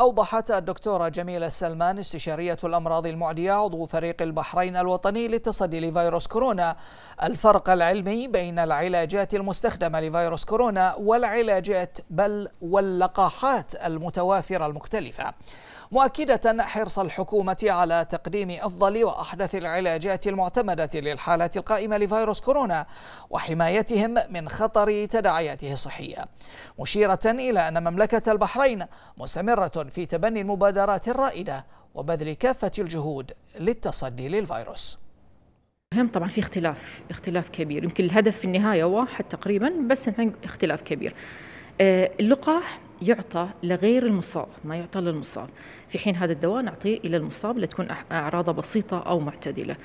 أوضحت الدكتورة جميلة السلمان استشارية الأمراض المعدية عضو فريق البحرين الوطني للتصدي لفيروس كورونا الفرق العلمي بين العلاجات المستخدمة لفيروس كورونا والعلاجات بل واللقاحات المتوافرة المختلفة مؤكدة حرص الحكومة على تقديم أفضل وأحدث العلاجات المعتمدة للحالات القائمة لفيروس كورونا وحمايتهم من خطر تداعياته الصحية مشيرة إلى أن مملكة البحرين مستمرة في تبني المبادرات الرائدة وبذل كافة الجهود للتصدي للفيروس مهم طبعا في اختلاف اختلاف كبير يمكن الهدف في النهاية واحد تقريبا بس اختلاف كبير آه، اللقاح يعطى لغير المصاب ما يعطى للمصاب في حين هذا الدواء نعطيه إلى المصاب لتكون أعراضه بسيطة أو معتدلة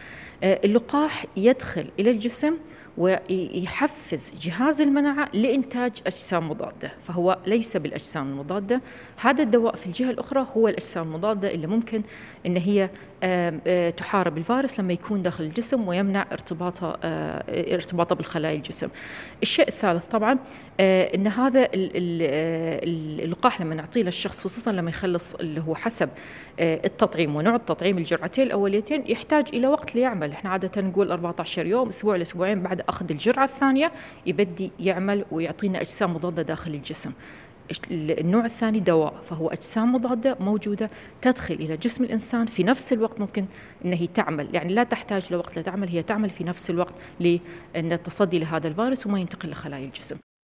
آه، اللقاح يدخل إلى الجسم ويحفز جهاز المناعة لإنتاج أجسام مضادة فهو ليس بالأجسام المضادة هذا الدواء في الجهة الأخرى هو الأجسام المضادة اللي ممكن أن هي تحارب الفيروس لما يكون داخل الجسم ويمنع ارتباطه ارتباطه بالخلايا الجسم. الشيء الثالث طبعا ان هذا اللقاح لما نعطيه للشخص خصوصا لما يخلص اللي هو حسب التطعيم ونوع التطعيم الجرعتين الاوليتين يحتاج الى وقت ليعمل، احنا عاده نقول 14 يوم اسبوع لاسبوعين بعد اخذ الجرعه الثانيه يبدي يعمل ويعطينا اجسام مضاده داخل الجسم النوع الثاني دواء فهو اجسام مضاده موجوده تدخل الى جسم الانسان في نفس الوقت ممكن ان هي تعمل يعني لا تحتاج لوقت لتعمل هي تعمل في نفس الوقت للتصدي لهذا الفيروس وما ينتقل لخلايا الجسم